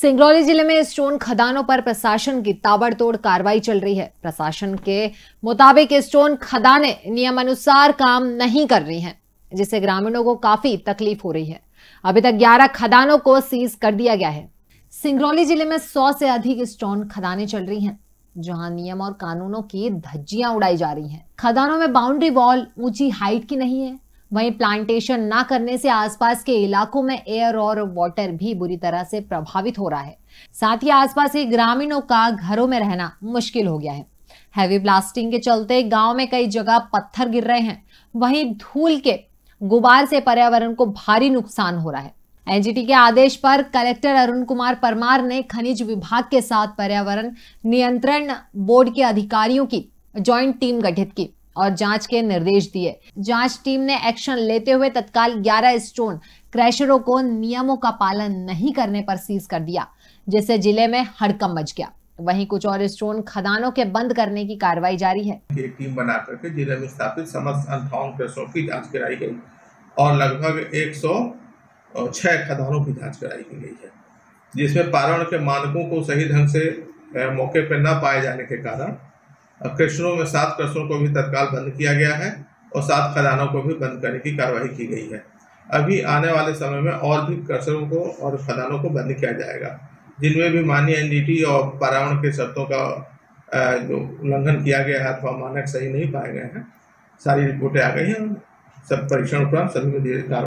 सिंगरौली जिले में स्टोन खदानों पर प्रशासन की ताबड़तोड़ कार्रवाई चल रही है प्रशासन के मुताबिक स्टोन खदानें नियमानुसार काम नहीं कर रही हैं जिससे ग्रामीणों को काफी तकलीफ हो रही है अभी तक 11 खदानों को सीज कर दिया गया है सिंगरौली जिले में 100 से अधिक स्टोन खदानें चल रही हैं जहां नियम और कानूनों की धज्जियां उड़ाई जा रही हैं खदानों में बाउंड्री वॉल ऊंची हाइट की नहीं है वहीं प्लांटेशन ना करने से आसपास के इलाकों में एयर और वाटर भी बुरी तरह से प्रभावित हो रहा है साथ ही आसपास के ग्रामीणों का घरों में रहना मुश्किल हो गया है हैवी ब्लास्टिंग के चलते गांव में कई जगह पत्थर गिर रहे हैं वहीं धूल के गुबार से पर्यावरण को भारी नुकसान हो रहा है एनजीटी के आदेश पर कलेक्टर अरुण कुमार परमार ने खनिज विभाग के साथ पर्यावरण नियंत्रण बोर्ड के अधिकारियों की ज्वाइंट टीम गठित की और जांच के निर्देश दिए जांच टीम ने एक्शन लेते हुए तत्काल 11 स्टोन क्रैशरों को नियमों का पालन नहीं करने पर सीज कर दिया जिससे जिले में हड़कम मच गया वहीं कुछ और स्टोन खदानों के बंद करने की कार्रवाई जारी है एक टीम बना करके जिले में स्थापित समस्त की जाँच कराई गई और लगभग एक खदानों की जाँच कराई गई है जिसमें पारण के मानकों को सही ढंग से मौके पर न पाए जाने के कारण कृष्णों में सात कृष्णों को भी तत्काल बंद किया गया है और सात खदानों को भी बंद करने की कार्रवाई की गई है अभी आने वाले समय में और भी कर्सरों को और खदानों को बंद किया जाएगा जिनमें भी माननीय एनडीटी और पर्यावरण के शर्तों का जो उल्लंघन किया गया है अथवा मानक सही नहीं पाए गए हैं सारी रिपोर्टें आ गई हैं सब परीक्षण उपरांत सभी में